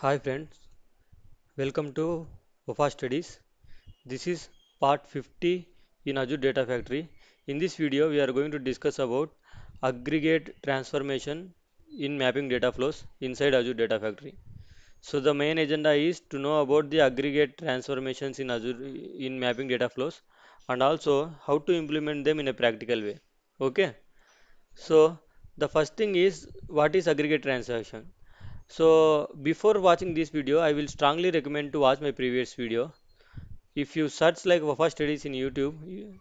Hi friends, welcome to OFA Studies. This is part 50 in Azure Data Factory. In this video, we are going to discuss about aggregate transformation in mapping data flows inside Azure Data Factory. So the main agenda is to know about the aggregate transformations in Azure in mapping data flows and also how to implement them in a practical way. Okay. So the first thing is what is aggregate transaction? so before watching this video i will strongly recommend to watch my previous video if you search like wafa studies in youtube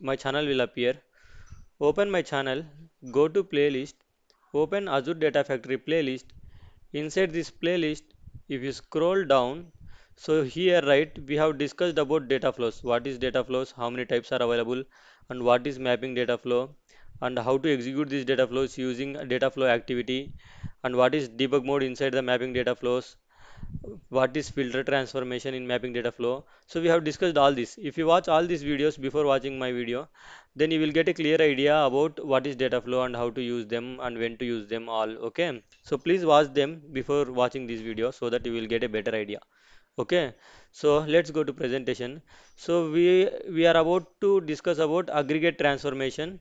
my channel will appear open my channel go to playlist open azure data factory playlist inside this playlist if you scroll down so here right we have discussed about data flows what is data flows how many types are available and what is mapping data flow and how to execute these data flows using data flow activity and what is debug mode inside the mapping data flows what is filter transformation in mapping data flow so we have discussed all this if you watch all these videos before watching my video then you will get a clear idea about what is data flow and how to use them and when to use them all okay so please watch them before watching this video so that you will get a better idea okay so let's go to presentation so we we are about to discuss about aggregate transformation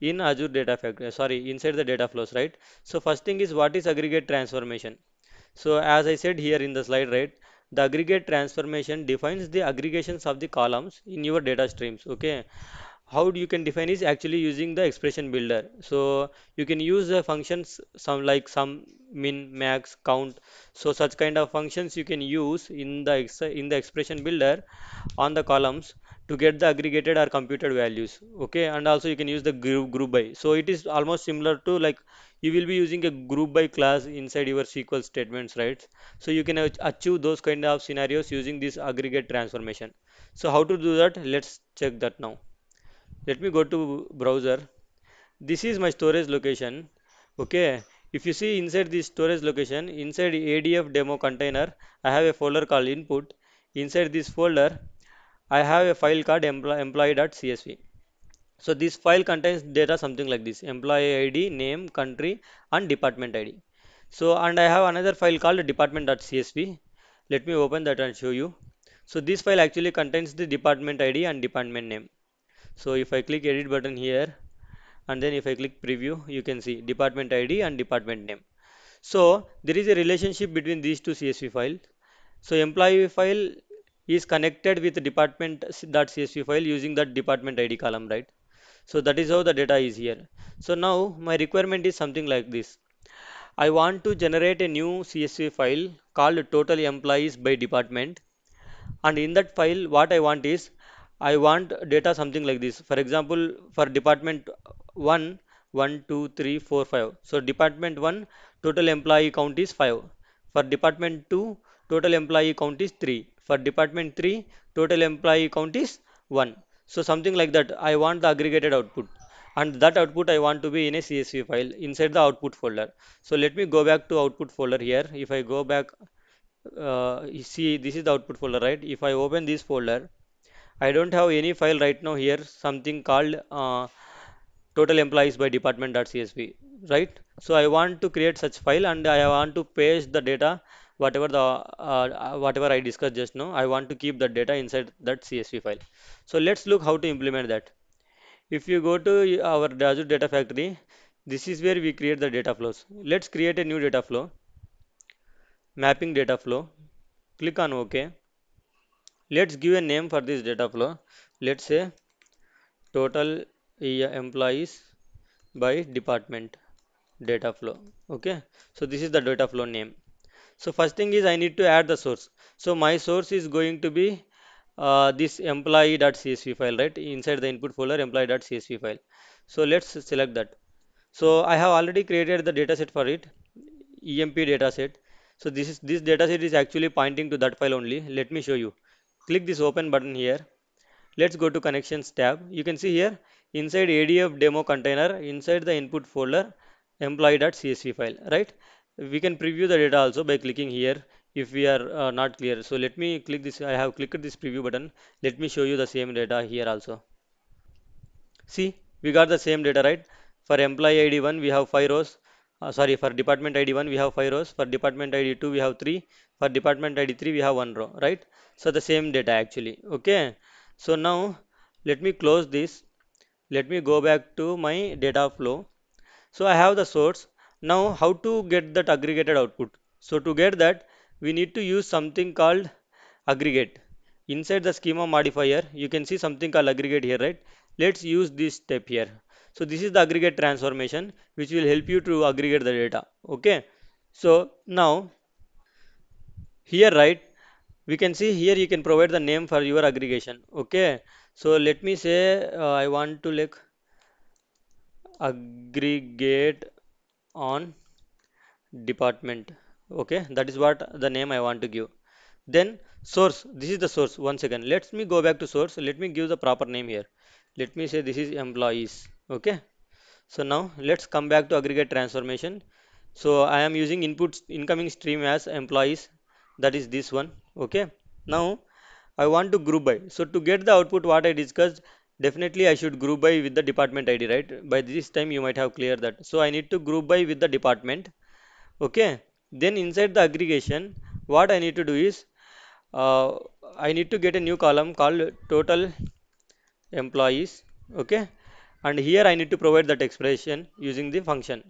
in Azure Data Factory, uh, sorry, inside the data flows, right? So first thing is what is aggregate transformation? So as I said here in the slide, right, the aggregate transformation defines the aggregations of the columns in your data streams, okay? How you can define is actually using the expression builder. So you can use the functions some like some min, max, count. So such kind of functions you can use in the in the expression builder on the columns to get the aggregated or computed values okay and also you can use the group, group by so it is almost similar to like you will be using a group by class inside your SQL statements right so you can achieve those kind of scenarios using this aggregate transformation so how to do that let's check that now let me go to browser this is my storage location okay if you see inside this storage location inside adf demo container i have a folder called input inside this folder I have a file called employee.csv. So this file contains data something like this employee ID, name, country and department ID. So and I have another file called department.csv. Let me open that and show you. So this file actually contains the department ID and department name. So if I click edit button here and then if I click preview you can see department ID and department name. So there is a relationship between these two CSV files. So employee file is connected with department.csv file using that department id column right so that is how the data is here so now my requirement is something like this i want to generate a new csv file called total employees by department and in that file what i want is i want data something like this for example for department 1 1 2 3 4 5 so department 1 total employee count is 5 for department 2 total employee count is 3 for department 3 total employee count is 1 so something like that I want the aggregated output and that output I want to be in a CSV file inside the output folder so let me go back to output folder here if I go back uh, see this is the output folder right if I open this folder I don't have any file right now here something called uh, total employees by department.csv right so I want to create such file and I want to paste the data whatever the uh, uh, whatever I discussed just now I want to keep the data inside that CSV file so let's look how to implement that if you go to our Azure data factory this is where we create the data flows let's create a new data flow mapping data flow click on ok let's give a name for this data flow let's say total uh, employees by department data flow okay so this is the data flow name so first thing is i need to add the source so my source is going to be uh, this employee.csv file right inside the input folder employee.csv file so let's select that so i have already created the dataset for it emp dataset so this is this dataset is actually pointing to that file only let me show you click this open button here let's go to connections tab you can see here inside adf demo container inside the input folder employee.csv file right we can preview the data also by clicking here if we are uh, not clear so let me click this i have clicked this preview button let me show you the same data here also see we got the same data right for employee id 1 we have 5 rows uh, sorry for department id 1 we have 5 rows for department id 2 we have 3 for department id 3 we have 1 row right so the same data actually okay so now let me close this let me go back to my data flow so i have the source now how to get that aggregated output? So to get that we need to use something called aggregate. Inside the schema modifier you can see something called aggregate here right. Let's use this step here. So this is the aggregate transformation which will help you to aggregate the data. Okay. So now here right we can see here you can provide the name for your aggregation. Okay. So let me say uh, I want to like aggregate on department okay that is what the name I want to give then source this is the source once again let me go back to source let me give the proper name here let me say this is employees okay so now let's come back to aggregate transformation so I am using input incoming stream as employees that is this one okay now I want to group by so to get the output what I discussed definitely I should group by with the department ID right by this time you might have cleared that so I need to group by with the department okay then inside the aggregation what I need to do is uh, I need to get a new column called total employees okay and here I need to provide that expression using the function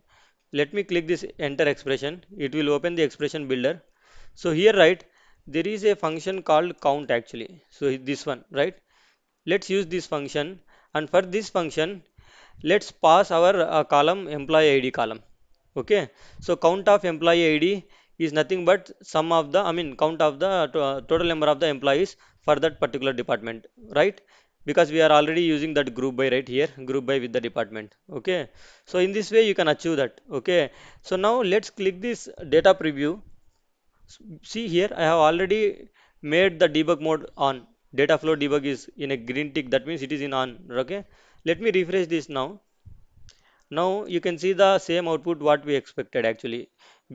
let me click this enter expression it will open the expression builder so here right there is a function called count actually so this one right let's use this function and for this function let's pass our uh, column employee id column okay so count of employee id is nothing but sum of the i mean count of the uh, uh, total number of the employees for that particular department right because we are already using that group by right here group by with the department okay so in this way you can achieve that okay so now let's click this data preview see here i have already made the debug mode on data flow debug is in a green tick that means it is in on okay let me refresh this now now you can see the same output what we expected actually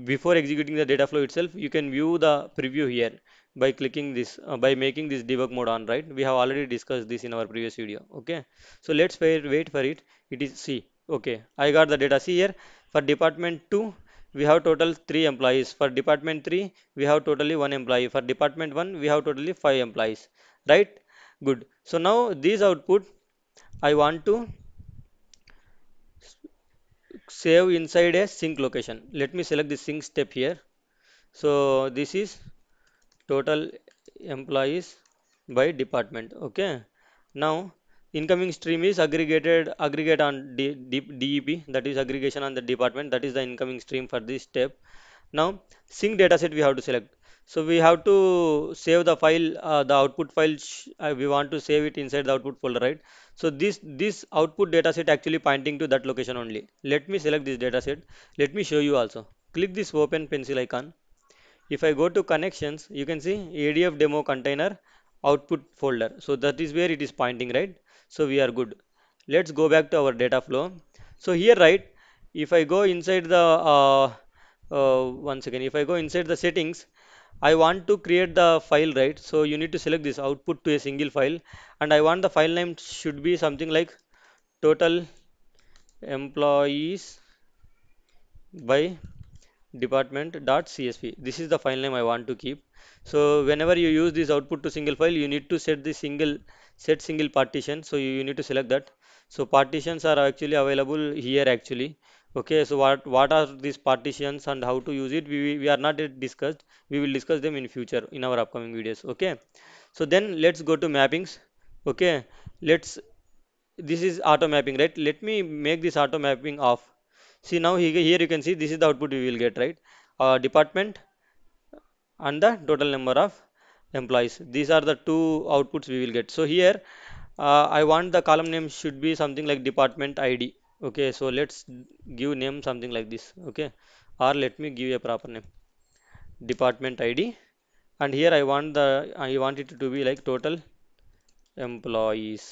before executing the data flow itself you can view the preview here by clicking this uh, by making this debug mode on right we have already discussed this in our previous video okay so let's wait for it it is c okay i got the data c here for department 2 we have total 3 employees for department 3 we have totally 1 employee for department 1 we have totally 5 employees right good so now this output I want to save inside a sync location let me select the sync step here so this is total employees by department okay now incoming stream is aggregated aggregate on DEP that is aggregation on the department that is the incoming stream for this step now sync dataset we have to select so we have to save the file uh, the output file uh, we want to save it inside the output folder right so this this output data set actually pointing to that location only let me select this data set let me show you also click this open pencil icon if i go to connections you can see adf demo container output folder so that is where it is pointing right so we are good let's go back to our data flow so here right if i go inside the uh, uh, once again if i go inside the settings I want to create the file right so you need to select this output to a single file and I want the file name should be something like total employees by department dot csv this is the file name I want to keep so whenever you use this output to single file you need to set the single set single partition so you need to select that so partitions are actually available here actually okay so what what are these partitions and how to use it we, we are not yet discussed we will discuss them in future in our upcoming videos okay so then let's go to mappings okay let's this is auto mapping right let me make this auto mapping off see now here, here you can see this is the output we will get right uh, department and the total number of employees these are the two outputs we will get so here uh, I want the column name should be something like department ID okay so let's give name something like this okay or let me give a proper name department id and here i want the i want it to be like total employees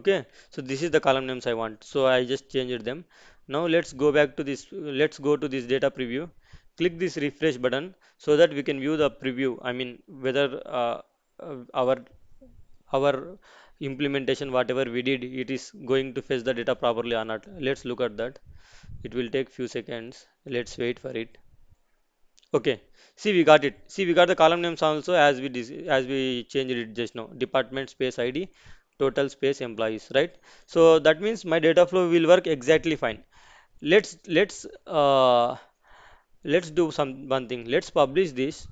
okay so this is the column names i want so i just changed them now let's go back to this let's go to this data preview click this refresh button so that we can view the preview i mean whether uh, uh our our implementation whatever we did it is going to fetch the data properly or not let's look at that it will take few seconds let's wait for it okay see we got it see we got the column names also as we as we changed it just now department space id total space employees right so that means my data flow will work exactly fine let's let's uh, let's do some one thing let's publish this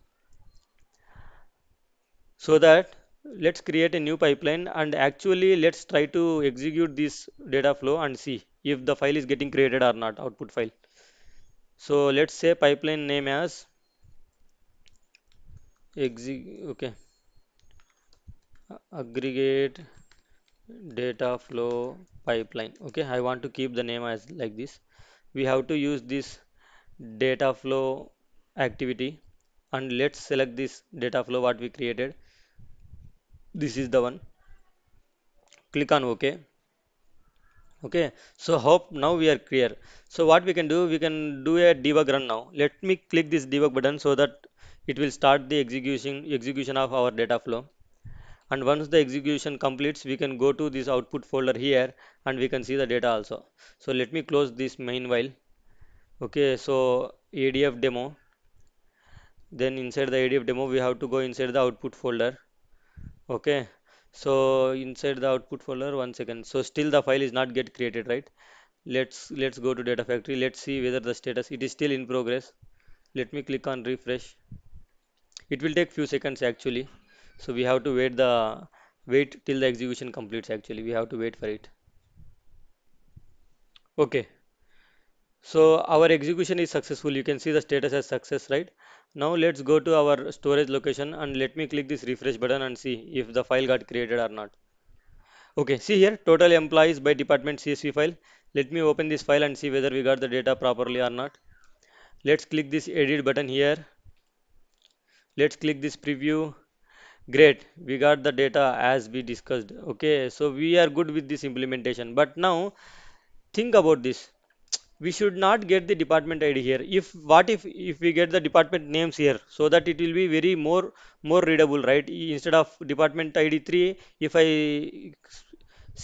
so that let's create a new pipeline and actually let's try to execute this data flow and see if the file is getting created or not output file so let's say pipeline name as exec okay aggregate data flow pipeline okay i want to keep the name as like this we have to use this data flow activity and let's select this data flow what we created this is the one click on ok okay so hope now we are clear so what we can do we can do a debug run now let me click this debug button so that it will start the execution execution of our data flow and once the execution completes we can go to this output folder here and we can see the data also so let me close this meanwhile okay so adf demo then inside the adf demo we have to go inside the output folder okay so inside the output folder one second so still the file is not get created right let's let's go to data factory let's see whether the status it is still in progress let me click on refresh it will take few seconds actually so we have to wait the wait till the execution completes actually we have to wait for it okay so our execution is successful you can see the status as success right now let's go to our storage location and let me click this refresh button and see if the file got created or not okay see here total employees by department csv file let me open this file and see whether we got the data properly or not let's click this edit button here let's click this preview great we got the data as we discussed okay so we are good with this implementation but now think about this we should not get the department id here if what if if we get the department names here so that it will be very more more readable right instead of department id 3 if i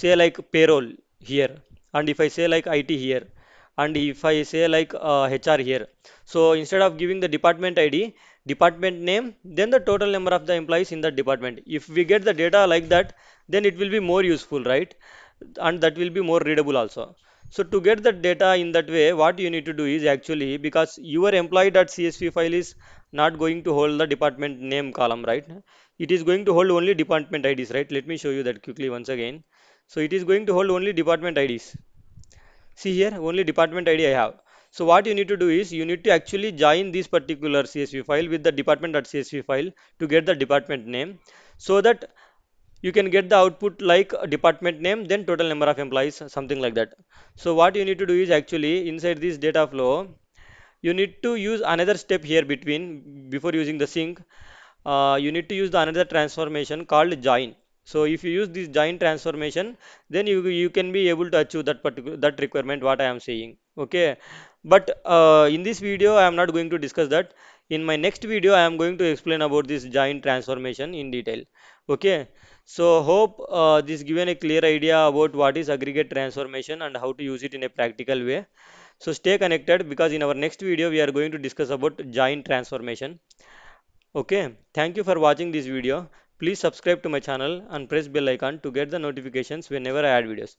say like payroll here and if i say like it here and if i say like uh, hr here so instead of giving the department id department name then the total number of the employees in the department if we get the data like that then it will be more useful right and that will be more readable also so to get the data in that way, what you need to do is actually because your employee.csv file is not going to hold the department name column, right? It is going to hold only department IDs, right? Let me show you that quickly once again. So it is going to hold only department IDs. See here, only department ID I have. So what you need to do is you need to actually join this particular CSV file with the department.csv file to get the department name so that you can get the output like department name then total number of employees something like that so what you need to do is actually inside this data flow you need to use another step here between before using the sync uh, you need to use the another transformation called join so if you use this join transformation then you you can be able to achieve that particular that requirement what i am saying okay but uh, in this video i am not going to discuss that in my next video i am going to explain about this join transformation in detail okay so hope uh, this given a clear idea about what is aggregate transformation and how to use it in a practical way. So stay connected because in our next video we are going to discuss about joint transformation. Okay, thank you for watching this video. Please subscribe to my channel and press bell icon to get the notifications whenever I add videos.